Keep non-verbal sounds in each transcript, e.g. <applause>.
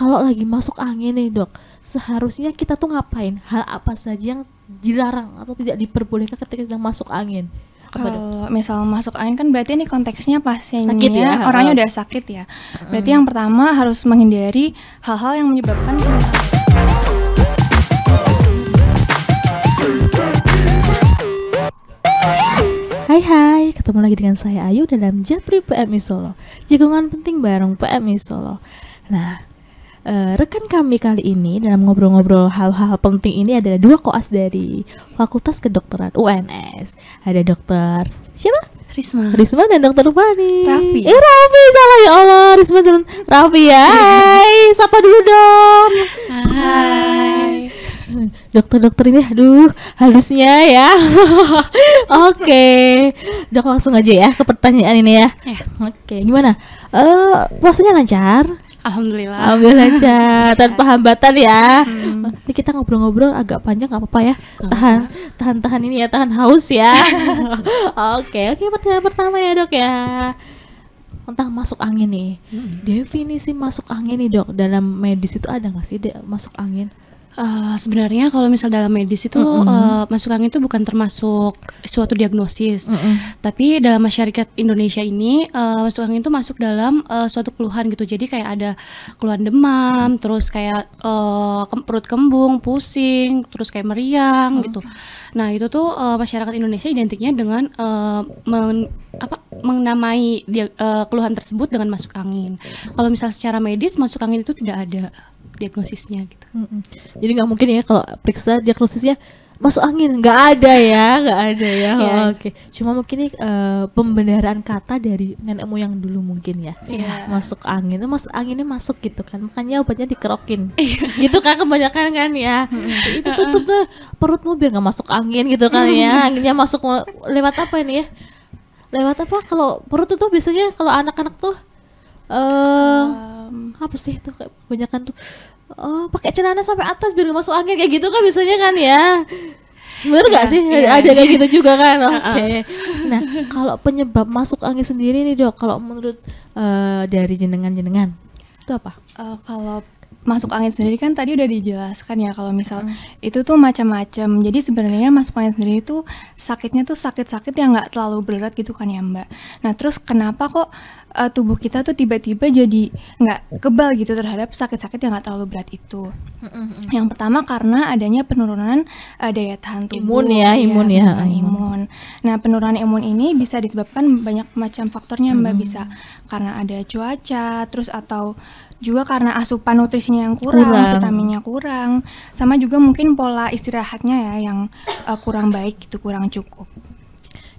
kalau lagi masuk angin nih dok seharusnya kita tuh ngapain hal apa saja yang dilarang atau tidak diperbolehkan ketika sedang masuk angin kalau misal masuk angin kan berarti ini konteksnya pasiennya sakit ya? orangnya udah sakit ya berarti hmm. yang pertama harus menghindari hal-hal yang menyebabkan Hai hai, ketemu lagi dengan saya Ayu dalam Japri PMI Solo Jagungan penting bareng PMI Solo Nah, Eh, rekan kami kali ini dalam ngobrol-ngobrol hal-hal penting ini adalah dua koas dari Fakultas Kedokteran UNS. Ada dokter siapa? Risma. Risma dan dokter Fani. Raffi. Eh Raffi salah ya Allah. Risma dan Raffi ya. Hai, <laughs> sapa dulu dong. Hai. Dokter-dokter ini aduh halusnya ya. <laughs> Oke. okay. Dok langsung aja ya ke pertanyaan ini ya. ya. Oke, okay. gimana? Eh, uh, puasanya lancar? Alhamdulillah. Alhamdulillah aja <laughs> tanpa hambatan ya. Hmm. Ini kita ngobrol-ngobrol agak panjang nggak apa-apa ya. Tahan tahan-tahan ini ya, tahan haus ya. <laughs> Oke, oke pertanyaan pertama ya, Dok ya. Tentang masuk angin nih. Hmm. Definisi masuk angin nih, Dok. Dalam medis itu ada nggak sih masuk angin? Eh, sebenarnya kalau misal dalam medis itu mm -hmm. uh, masuk angin itu bukan termasuk suatu diagnosis, mm -hmm. tapi dalam masyarakat Indonesia ini uh, masuk angin itu masuk dalam uh, suatu keluhan gitu. Jadi kayak ada keluhan demam, terus kayak uh, ke perut kembung, pusing, terus kayak meriang mm. gitu. Nah itu tuh uh, masyarakat Indonesia identiknya dengan uh, men apa menamai dia, uh, keluhan tersebut dengan masuk angin. Kalau misal secara medis masuk angin itu tidak ada diagnosisnya gitu. Mm -mm. Jadi nggak mungkin ya kalau periksa diagnosisnya masuk angin nggak ada ya nggak ada ya, oh, <laughs> oke okay. cuma mungkin ini uh, pembenaran kata dari nenek moyang dulu mungkin ya yeah. masuk angin nah, masuk anginnya masuk gitu kan makanya obatnya dikerokin <laughs> iya. gitu kan kebanyakan kan ya itu tutup deh perutmu biar nggak masuk angin gitu kan ya anginnya masuk lewat apa ini ya lewat apa kalau perut itu biasanya kalau anak-anak tuh uh, um, apa sih tuh kebanyakan tuh Oh, pakai celana sampai atas biar masuk angin kayak gitu kan biasanya kan ya. Bener ya, sih? Ya. Ada kayak gitu juga kan? <laughs> Oke. Okay. nah, kalau penyebab masuk angin sendiri nih dok, kalau menurut uh, dari jenengan-jenengan itu apa? Uh, kalau masuk angin sendiri kan tadi udah dijelaskan ya kalau misal hmm. itu tuh macam-macam. Jadi sebenarnya masuk angin sendiri itu sakitnya tuh sakit-sakit yang nggak terlalu berat gitu kan ya Mbak. Nah terus kenapa kok uh, tubuh kita tuh tiba-tiba jadi nggak kebal gitu terhadap sakit-sakit yang nggak terlalu berat itu? Hmm, hmm, yang pertama karena adanya penurunan uh, daya tahan tubuh. Imun ya, iya, imun ya. ya. Imun. Nah penurunan imun ini bisa disebabkan banyak macam faktornya Mbak. Bisa karena ada cuaca, terus atau juga karena asupan nutrisinya yang kurang, kurang, vitaminnya kurang, sama juga mungkin pola istirahatnya ya yang uh, kurang baik itu kurang cukup.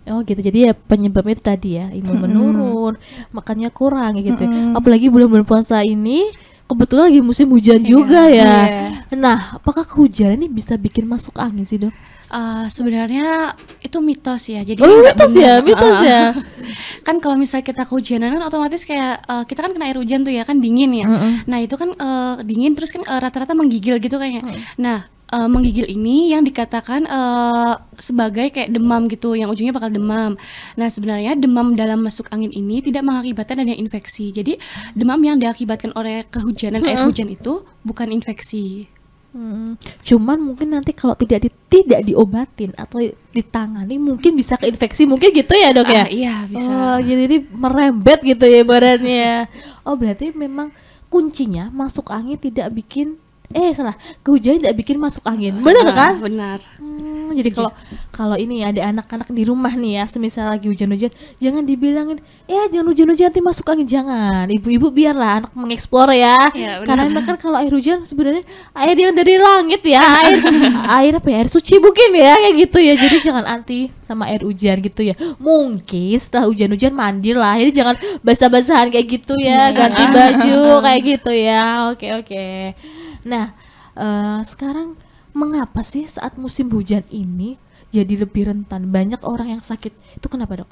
Oh gitu, jadi ya penyebabnya itu tadi ya imun mm-hmm. menurun, makannya kurang gitu. Mm-hmm. Apalagi bulan-bulan puasa ini kebetulan lagi musim hujan yeah, juga ya. Yeah. Nah, apakah kehujanan ini bisa bikin masuk angin sih dok? Uh, sebenarnya itu mitos ya. Jadi oh, mitos ya, mitos uh. ya kan kalau misalnya kita kehujanan kan otomatis kayak uh, kita kan kena air hujan tuh ya kan dingin ya. Mm -hmm. Nah itu kan uh, dingin terus kan eh, rata-rata uh, menggigil gitu kayaknya. Mm. Nah uh, menggigil ini yang dikatakan uh, sebagai kayak demam gitu, yang ujungnya bakal demam. Nah, sebenarnya demam dalam masuk angin ini tidak mengakibatkan adanya infeksi. Jadi, demam yang diakibatkan oleh kehujanan air hujan itu bukan infeksi. Hmm, cuman mungkin nanti kalau tidak di, tidak diobatin atau ditangani mungkin bisa keinfeksi mungkin gitu ya dok ya? Ah, iya bisa. Oh, jadi merembet gitu ya barannya. oh berarti memang kuncinya masuk angin tidak bikin eh salah kehujanan tidak bikin masuk angin benar ah, kan benar hmm, jadi kalau kalau ini ya ada anak-anak di rumah nih ya semisal lagi hujan-hujan jangan dibilangin eh jangan hujan-hujan nanti masuk angin jangan ibu-ibu biarlah anak mengeksplor ya, ya karena karena kan kalau air hujan sebenarnya air yang dari langit ya <laughs> air air apa ya air suci mungkin ya kayak gitu ya jadi jangan anti sama air hujan gitu ya mungkin setelah hujan-hujan mandi lah jadi jangan basah-basahan kayak gitu ya iya. ganti baju <laughs> kayak gitu ya oke oke Nah, uh, sekarang mengapa sih saat musim hujan ini jadi lebih rentan banyak orang yang sakit? Itu kenapa, Dok?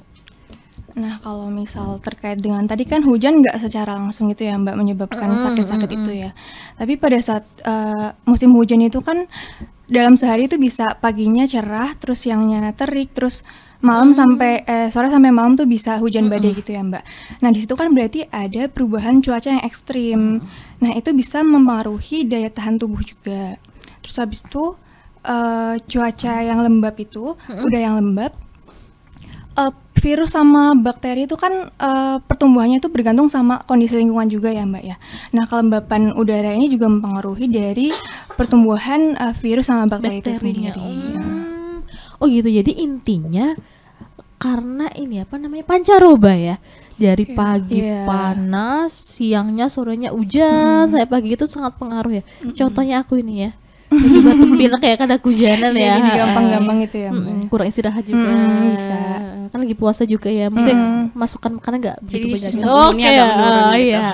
Nah, kalau misal terkait dengan tadi kan hujan nggak secara langsung itu ya Mbak menyebabkan sakit-sakit mm -hmm. itu ya. Tapi pada saat uh, musim hujan itu kan dalam sehari itu bisa paginya cerah, terus siangnya terik, terus malam hmm. sampai eh, sore sampai malam tuh bisa hujan badai gitu ya mbak. Nah di situ kan berarti ada perubahan cuaca yang ekstrim. Nah itu bisa mempengaruhi daya tahan tubuh juga. Terus habis itu uh, cuaca yang lembab itu, udah yang lembab, uh, virus sama bakteri itu kan uh, pertumbuhannya itu bergantung sama kondisi lingkungan juga ya mbak ya. Nah kelembapan udara ini juga mempengaruhi dari pertumbuhan uh, virus sama bakteri, bakteri itu sendiri. Hmm oh gitu jadi intinya karena ini apa namanya pancaroba ya dari yeah. pagi yeah. panas siangnya sorenya hujan hmm. saya pagi itu sangat pengaruh ya mm hmm contohnya aku ini ya <laughs> Jadi batuk pilek kayak kan aku jalan iya, ya gampang-gampang itu ya mm kurang istirahat juga mm, bisa kan lagi puasa juga ya maksudnya mm. masukkan makanan nggak begitu banyak oke okay. ya. Oh, gitu. Iya.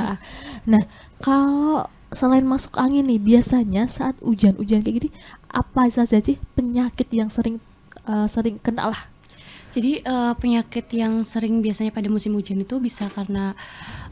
nah kalau selain masuk angin nih biasanya saat hujan-hujan kayak gini apa saja sih penyakit yang sering uh, sering kena lah jadi uh, penyakit yang sering biasanya pada musim hujan itu bisa karena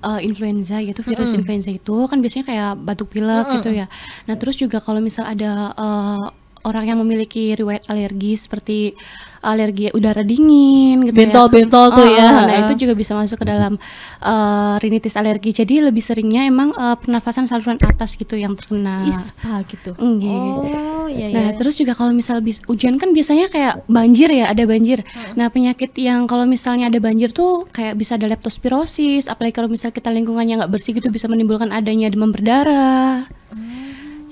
uh, influenza yaitu virus mm. influenza itu kan biasanya kayak batuk pilek mm. gitu ya. Nah, terus juga kalau misal ada uh, orang yang memiliki riwayat alergi seperti alergi udara dingin gitu bentol, ya. Bentol tuh oh, ya. Nah, itu juga bisa masuk ke dalam uh, rinitis alergi. Jadi lebih seringnya emang uh, pernafasan saluran atas gitu yang terkena. ISPA gitu. Mm, iya. Oh, iya nah, iya. Nah, terus juga kalau misal bis, hujan kan biasanya kayak banjir ya, ada banjir. Hmm. Nah, penyakit yang kalau misalnya ada banjir tuh kayak bisa ada leptospirosis, apalagi kalau misal kita lingkungannya nggak bersih gitu bisa menimbulkan adanya demam berdarah.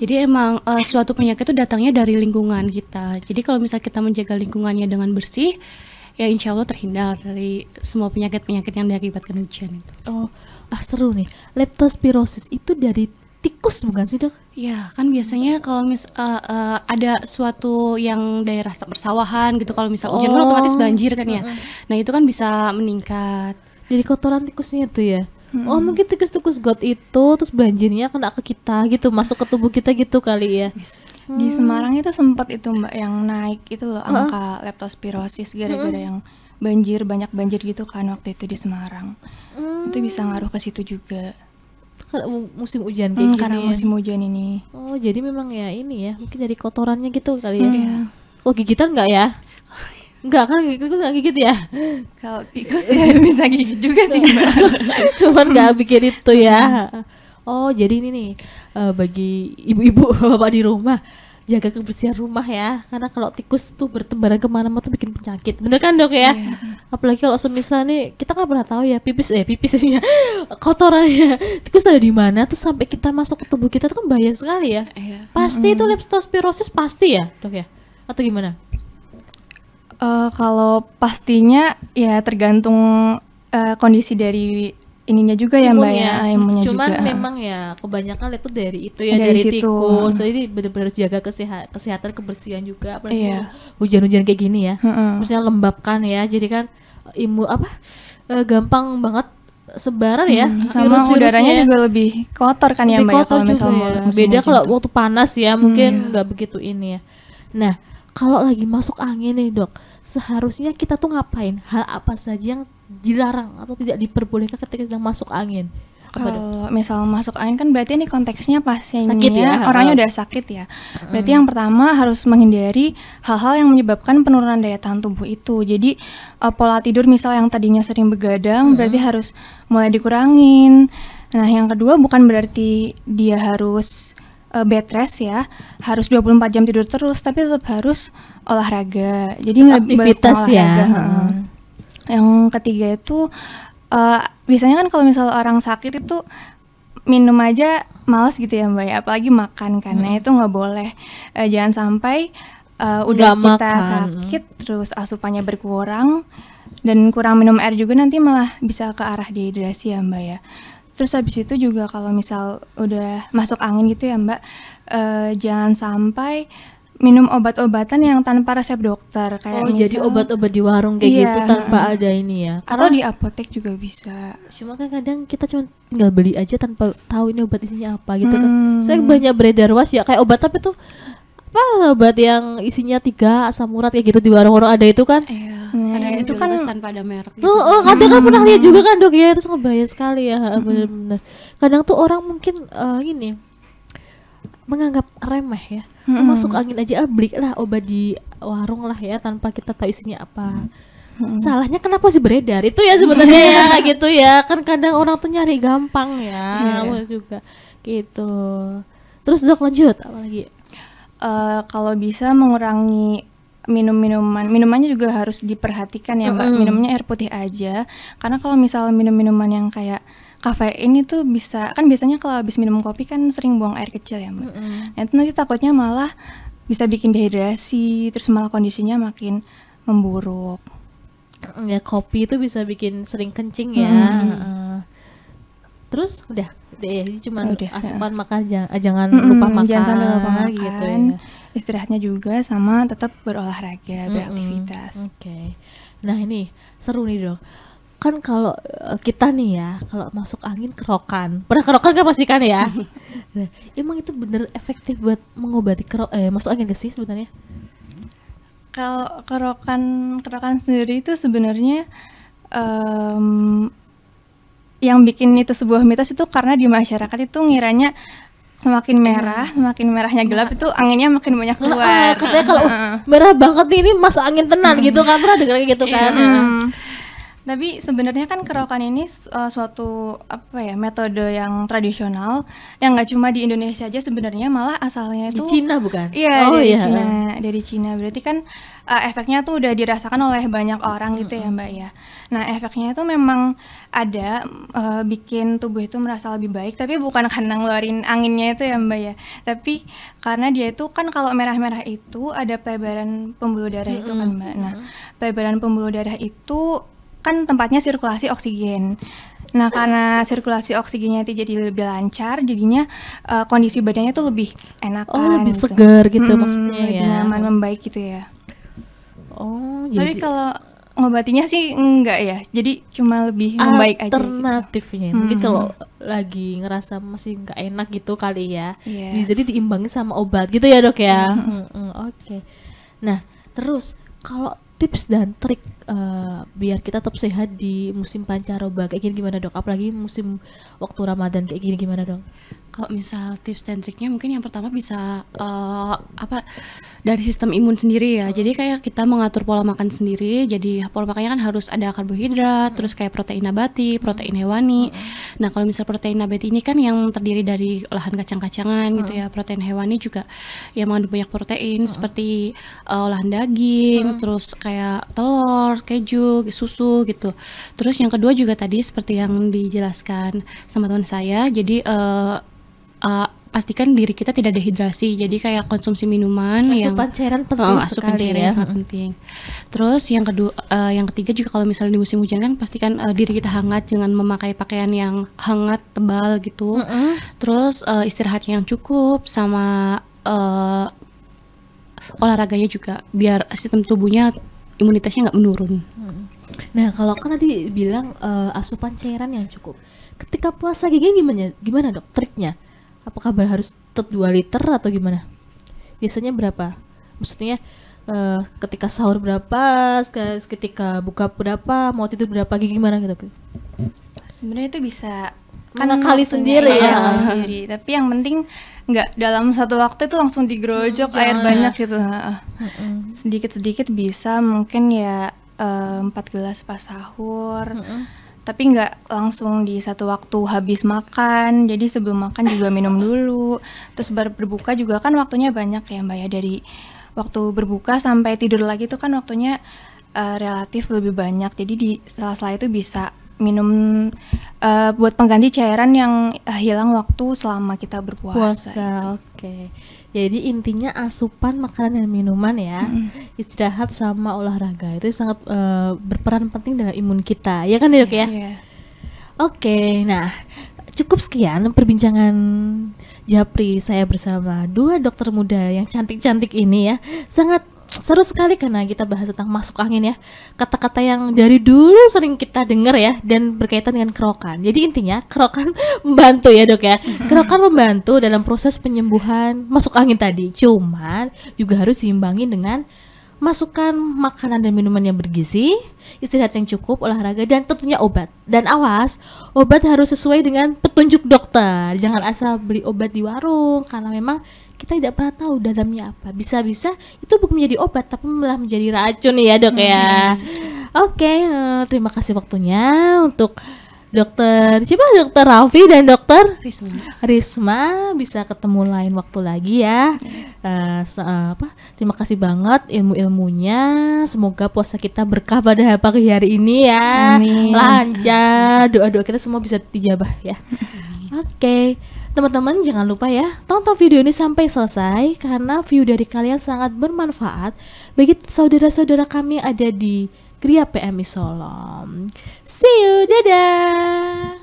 Jadi emang uh, suatu penyakit itu datangnya dari lingkungan kita. Jadi kalau misal kita menjaga lingkungannya dengan bersih, ya insya Allah terhindar dari semua penyakit-penyakit yang diakibatkan hujan itu. Oh, ah seru nih. Leptospirosis itu dari tikus bukan sih dok? Ya kan biasanya kalau mis uh, uh, ada suatu yang daerah persawahan gitu kalau misal hujan kan oh. kan otomatis banjir kan ya. Nah itu kan bisa meningkat. Jadi kotoran tikusnya tuh ya? hmm. oh mungkin tikus-tikus got itu terus banjirnya kena ke kita gitu masuk ke tubuh kita gitu kali ya hmm. di Semarang itu sempat itu mbak yang naik itu loh angka uh leptospirosis gara-gara uh yang banjir banyak banjir gitu kan waktu itu di Semarang hmm. itu bisa ngaruh ke situ juga kan musim hujan kayak hmm, gini karena ya. musim hujan ini oh jadi memang ya ini ya mungkin dari kotorannya gitu kali ya hmm. gigitan nggak ya Enggak kan tikus gak gigit ya? Kalau tikus ya bisa gigit juga sih <laughs> Cuman nggak bikin itu ya. <laughs> Oh jadi ini nih uh, bagi ibu-ibu <laughs> bapak di rumah jaga kebersihan rumah ya karena kalau tikus tuh bertebaran kemana-mana tuh bikin penyakit bener kan dok ya yeah. apalagi kalau semisal nih kita kan pernah tahu ya pipis eh pipisnya kotorannya tikus ada di mana tuh sampai kita masuk ke tubuh kita tuh kan bahaya sekali ya yeah. pasti mm -hmm. itu leptospirosis pasti ya dok ya atau gimana Uh, kalau pastinya ya tergantung uh, kondisi dari ininya juga ya mbak ya cuman juga. memang ya kebanyakan itu dari itu ya dari, dari situ. tikus jadi benar-benar jaga kesehat kesehatan kebersihan juga apalagi iya. hujan-hujan kayak gini ya mm-hmm. maksudnya lembabkan ya jadi kan imu apa e, gampang banget sebaran ya hmm, sama virus ya. udaranya juga lebih kotor kan ya, lebih ya mbak kotor ya, kalau misalnya ya. beda kalau waktu panas ya mungkin mm, iya. nggak hmm. begitu ini ya nah kalau lagi masuk angin nih dok seharusnya kita tuh ngapain hal apa saja yang dilarang atau tidak diperbolehkan ketika sedang masuk angin kalau misal masuk angin kan berarti ini konteksnya pasiennya sakit ya? ya orangnya udah sakit ya. Berarti hmm. yang pertama harus menghindari hal-hal yang menyebabkan penurunan daya tahan tubuh itu. Jadi uh, pola tidur misal yang tadinya sering begadang hmm. berarti harus mulai dikurangin. Nah, yang kedua bukan berarti dia harus uh, bed rest ya harus 24 jam tidur terus tapi tetap harus olahraga jadi aktivitas ya hmm. yang ketiga itu uh, biasanya kan kalau misal orang sakit itu minum aja males gitu ya mbak ya apalagi makan karena hmm. itu nggak boleh uh, jangan sampai uh, udah Gak kita makan. sakit terus asupannya berkurang dan kurang minum air juga nanti malah bisa ke arah dehidrasi ya mbak ya terus habis itu juga kalau misal udah masuk angin gitu ya mbak uh, jangan sampai minum obat-obatan yang tanpa resep dokter kayak oh misal, jadi obat-obat di warung kayak iya, gitu tanpa ada ini ya karena atau di apotek juga bisa cuma kan kadang kita cuma tinggal beli aja tanpa tahu ini obat isinya apa gitu hmm. kan mm. saya banyak beredar was ya kayak obat tapi tuh apa obat yang isinya tiga asam urat kayak gitu di warung-warung ada itu kan iya hmm, iya, kadang itu kan tanpa ada merek gitu. Oh, oh kadang hmm. kan pernah lihat hmm. juga kan dok ya itu sangat bahaya sekali ya hmm. benar-benar kadang tuh orang mungkin uh, eh, ini menganggap remeh ya hmm. masuk angin aja ah, lah obat di warung lah ya tanpa kita tahu isinya apa hmm. salahnya kenapa sih beredar itu ya sebenarnya ya <laughs> gitu ya kan kadang orang tuh nyari gampang ya yeah. Iya. Ya, juga gitu terus dok lanjut lagi? uh, kalau bisa mengurangi minum minuman minumannya juga harus diperhatikan ya mbak mm -hmm. minumnya air putih aja karena kalau misal minum minuman yang kayak kafein itu bisa kan biasanya kalau habis minum kopi kan sering buang air kecil ya mbak mm -hmm. nanti takutnya malah bisa bikin dehidrasi terus malah kondisinya makin memburuk ya kopi itu bisa bikin sering kencing ya mm -hmm. terus udah deh ya, cuma asupan gitu ya. makan jangan, jangan mm -hmm, lupa makan jangan lupa makan gitu ya istirahatnya juga sama tetap berolahraga, mm-hmm. beraktivitas. Oke. Okay. Nah, ini seru nih, Dok. Kan kalau eh, kita nih ya, kalau masuk angin kerokan. Pernah kerokan kan pasti kan ya? <laughs> nah, emang itu bener efektif buat mengobati kerok eh masuk angin gak sih sebenarnya? Kalau kerokan kerokan sendiri itu sebenarnya um, yang bikin itu sebuah mitos itu karena di masyarakat itu ngiranya semakin iya. merah, semakin merahnya gelap iya. itu anginnya makin banyak keluar. Uh, katanya kalau uh, merah banget nih ini masuk angin tenan gitu kan pernah dengar gitu kan. Hmm. Tapi sebenarnya kan kerokan ini uh, suatu apa ya metode yang tradisional yang nggak cuma di Indonesia aja sebenarnya malah asalnya itu di Cina bukan? Iya oh, dari iya. Cina dari Cina berarti kan uh, efeknya tuh udah dirasakan oleh banyak orang gitu ya Mbak ya. Nah efeknya itu memang ada uh, bikin tubuh itu merasa lebih baik tapi bukan <laughs> karena ngeluarin anginnya itu ya Mbak ya. Tapi karena dia itu kan kalau merah-merah itu ada pelebaran pembuluh darah itu kan Mbak. Nah pelebaran pembuluh darah itu kan tempatnya sirkulasi oksigen. Nah, karena sirkulasi oksigennya itu jadi lebih lancar, jadinya uh, kondisi badannya tuh lebih enak. Oh, lebih gitu. segar gitu mm, maksudnya lebih ya. nyaman membaik gitu ya. Oh, jadi kalau ngobatinya sih enggak ya. Jadi cuma lebih membaik aja. Gitu. Alternatifnya. Gitu. Mungkin hmm. kalau lagi ngerasa masih enggak enak gitu kali ya. Yeah. Jadi diimbangi sama obat gitu ya, Dok ya. Hmm. Hmm, Oke. Okay. Nah, terus kalau tips dan trik uh, biar kita tetap sehat di musim pancaroba kayak gini gimana dok apalagi musim waktu ramadan kayak gini gimana dong? kalau misal tips dan triknya mungkin yang pertama bisa uh, apa dari sistem imun sendiri ya. Jadi kayak kita mengatur pola makan sendiri. Jadi pola makannya kan harus ada karbohidrat, hmm. terus kayak protein nabati, hmm. protein hewani. Hmm. Nah, kalau misal protein nabati ini kan yang terdiri dari olahan kacang-kacangan gitu ya. Protein hewani juga yang mengandung banyak protein seperti uh, olahan daging, terus kayak telur, keju, susu gitu. Terus yang kedua juga tadi seperti yang dijelaskan sama teman saya. Jadi uh, uh, pastikan diri kita tidak dehidrasi. Jadi kayak konsumsi minuman asupan yang cairan penting oh, asupan sekali cairan ya. sangat penting. Terus yang kedua uh, yang ketiga juga kalau misalnya di musim hujan kan pastikan uh, diri kita hangat dengan memakai pakaian yang hangat tebal gitu. Mm -hmm. Terus uh, istirahat yang cukup sama uh, olahraganya juga biar sistem tubuhnya imunitasnya nggak menurun. Hmm. Nah, kalau kan tadi bilang uh, asupan cairan yang cukup. Ketika puasa gigi gimana gimana dok triknya? apakah harus tetap 2 liter atau gimana biasanya berapa maksudnya uh, ketika sahur berapa ketika buka berapa mau tidur berapa gimana gitu sebenarnya itu bisa karena kali kan sendiri iya, ya, ya. sendiri tapi yang penting nggak dalam satu waktu itu langsung digrojok hmm, air banyak gitu sedikit sedikit sedikit bisa mungkin ya eh, empat gelas pas sahur hmm tapi nggak langsung di satu waktu habis makan jadi sebelum makan juga minum dulu terus baru berbuka juga kan waktunya banyak ya mbak ya dari waktu berbuka sampai tidur lagi itu kan waktunya uh, relatif lebih banyak jadi di sela-sela itu bisa minum uh, buat pengganti cairan yang uh, hilang waktu selama kita berpuasa. Gitu. oke. Okay. Jadi intinya asupan makanan dan minuman ya, mm. istirahat sama olahraga itu sangat uh, berperan penting dalam imun kita, ya kan dok ya? Yeah. Oke, okay, nah cukup sekian perbincangan Japri saya bersama dua dokter muda yang cantik-cantik ini ya, sangat seru sekali karena kita bahas tentang masuk angin ya kata-kata yang dari dulu sering kita dengar ya dan berkaitan dengan kerokan jadi intinya kerokan <laughs> membantu ya dok ya kerokan membantu dalam proses penyembuhan masuk angin tadi cuman juga harus diimbangi dengan masukkan makanan dan minuman yang bergizi, istirahat yang cukup, olahraga, dan tentunya obat. Dan awas, obat harus sesuai dengan petunjuk dokter. Jangan asal beli obat di warung, karena memang kita tidak pernah tahu dalamnya apa. Bisa-bisa itu bukan menjadi obat, tapi malah menjadi racun ya dok ya. Iya, iya. Oke, okay, eh, terima kasih waktunya untuk dokter siapa dokter Raffi dan dokter Risma Risma bisa ketemu lain waktu lagi ya uh, apa terima kasih banget ilmu ilmunya semoga puasa kita berkah pada pagi hari ini ya Amin. lancar doa doa kita semua bisa dijabah ya oke okay. Teman-teman jangan lupa ya, tonton video ini sampai selesai karena view dari kalian sangat bermanfaat bagi saudara-saudara kami ada di Gria PMI Solom. See you, dadah!